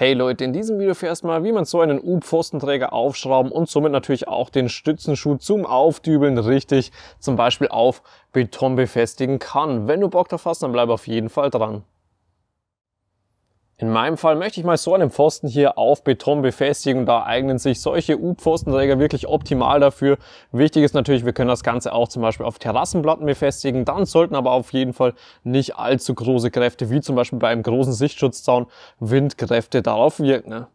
Hey Leute, in diesem Video erfährst mal, wie man so einen U-Pfostenträger aufschrauben und somit natürlich auch den Stützenschuh zum Aufdübeln richtig zum Beispiel auf Beton befestigen kann. Wenn du Bock drauf hast, dann bleib auf jeden Fall dran. In meinem Fall möchte ich mal so einen Pfosten hier auf Beton befestigen. Da eignen sich solche U-Pfostenträger wirklich optimal dafür. Wichtig ist natürlich, wir können das Ganze auch zum Beispiel auf Terrassenplatten befestigen. Dann sollten aber auf jeden Fall nicht allzu große Kräfte, wie zum Beispiel bei einem großen Sichtschutzzaun, Windkräfte darauf wirken. Ne?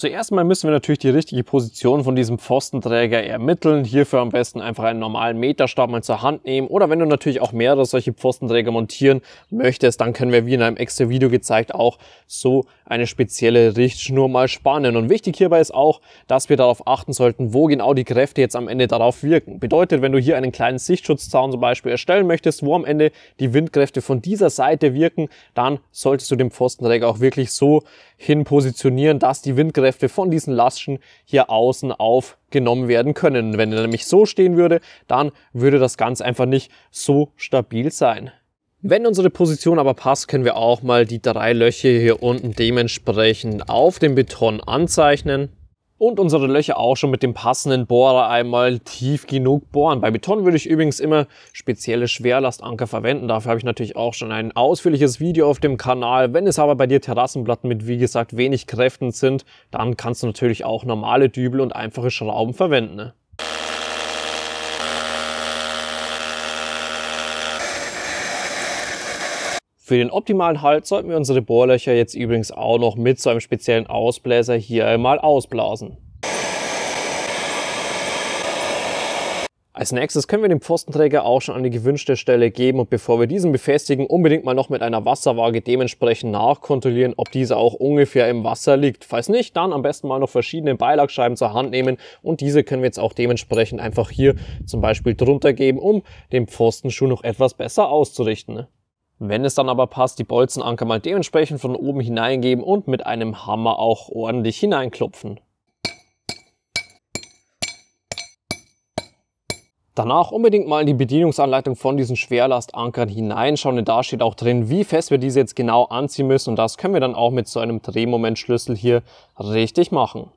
Zuerst mal müssen wir natürlich die richtige Position von diesem Pfostenträger ermitteln. Hierfür am besten einfach einen normalen Meterstab mal zur Hand nehmen. Oder wenn du natürlich auch mehrere solche Pfostenträger montieren möchtest, dann können wir, wie in einem extra Video gezeigt, auch so eine spezielle Richtschnur mal spannen. Und wichtig hierbei ist auch, dass wir darauf achten sollten, wo genau die Kräfte jetzt am Ende darauf wirken. Bedeutet, wenn du hier einen kleinen Sichtschutzzaun zum Beispiel erstellen möchtest, wo am Ende die Windkräfte von dieser Seite wirken, dann solltest du den Pfostenträger auch wirklich so hin positionieren, dass die Windkräfte Kräfte von diesen Laschen hier außen aufgenommen werden können. Wenn er nämlich so stehen würde, dann würde das Ganze einfach nicht so stabil sein. Wenn unsere Position aber passt, können wir auch mal die drei Löcher hier unten dementsprechend auf dem Beton anzeichnen und unsere Löcher auch schon mit dem passenden Bohrer einmal tief genug bohren. Bei Beton würde ich übrigens immer spezielle Schwerlastanker verwenden. Dafür habe ich natürlich auch schon ein ausführliches Video auf dem Kanal. Wenn es aber bei dir Terrassenplatten mit, wie gesagt, wenig Kräften sind, dann kannst du natürlich auch normale Dübel und einfache Schrauben verwenden. Ne? Für den optimalen Halt sollten wir unsere Bohrlöcher jetzt übrigens auch noch mit so einem speziellen Ausbläser hier einmal ausblasen. Als nächstes können wir den Pfostenträger auch schon an die gewünschte Stelle geben und bevor wir diesen befestigen, unbedingt mal noch mit einer Wasserwaage dementsprechend nachkontrollieren, ob dieser auch ungefähr im Wasser liegt. Falls nicht, dann am besten mal noch verschiedene Beilagscheiben zur Hand nehmen und diese können wir jetzt auch dementsprechend einfach hier zum Beispiel drunter geben, um den Pfostenschuh noch etwas besser auszurichten. Ne? Wenn es dann aber passt, die Bolzenanker mal dementsprechend von oben hineingeben und mit einem Hammer auch ordentlich hineinklopfen. Danach unbedingt mal in die Bedienungsanleitung von diesen Schwerlastankern hineinschauen, denn da steht auch drin, wie fest wir diese jetzt genau anziehen müssen und das können wir dann auch mit so einem Drehmomentschlüssel hier richtig machen.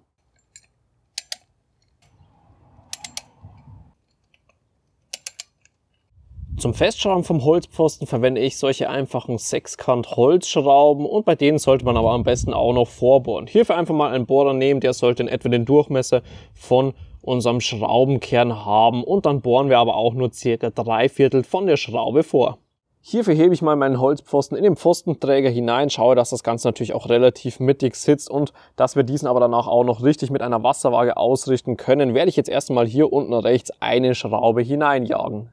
Zum Festschrauben vom Holzpfosten verwende ich solche einfachen Sechskant Holzschrauben und bei denen sollte man aber am besten auch noch vorbohren. Hierfür einfach mal einen Bohrer nehmen, der sollte in etwa den Durchmesser von unserem Schraubenkern haben und dann bohren wir aber auch nur circa drei Viertel von der Schraube vor. Hierfür hebe ich mal meinen Holzpfosten in den Pfostenträger hinein, schaue, dass das Ganze natürlich auch relativ mittig sitzt und dass wir diesen aber danach auch noch richtig mit einer Wasserwaage ausrichten können, werde ich jetzt erstmal hier unten rechts eine Schraube hineinjagen.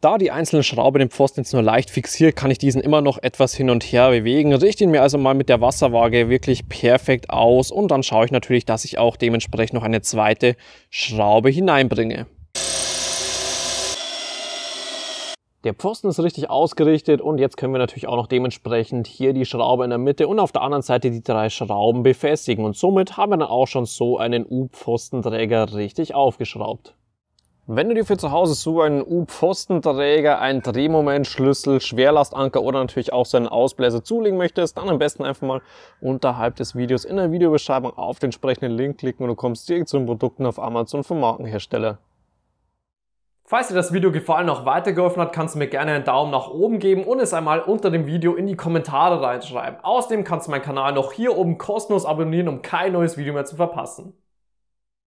Da die einzelnen Schrauben den Pfosten jetzt nur leicht fixiert, kann ich diesen immer noch etwas hin und her bewegen. Richte ihn mir also mal mit der Wasserwaage wirklich perfekt aus und dann schaue ich natürlich, dass ich auch dementsprechend noch eine zweite Schraube hineinbringe. Der Pfosten ist richtig ausgerichtet und jetzt können wir natürlich auch noch dementsprechend hier die Schraube in der Mitte und auf der anderen Seite die drei Schrauben befestigen. Und somit haben wir dann auch schon so einen U-Pfostenträger richtig aufgeschraubt. Wenn du dir für zu Hause so einen U-Pfostenträger, einen Drehmomentschlüssel, Schwerlastanker oder natürlich auch so einen Ausbläser zulegen möchtest, dann am besten einfach mal unterhalb des Videos in der Videobeschreibung auf den entsprechenden Link klicken und du kommst direkt zu den Produkten auf Amazon vom Markenhersteller. Falls dir das Video gefallen und auch weitergeholfen hat, kannst du mir gerne einen Daumen nach oben geben und es einmal unter dem Video in die Kommentare reinschreiben. Außerdem kannst du meinen Kanal noch hier oben kostenlos abonnieren, um kein neues Video mehr zu verpassen.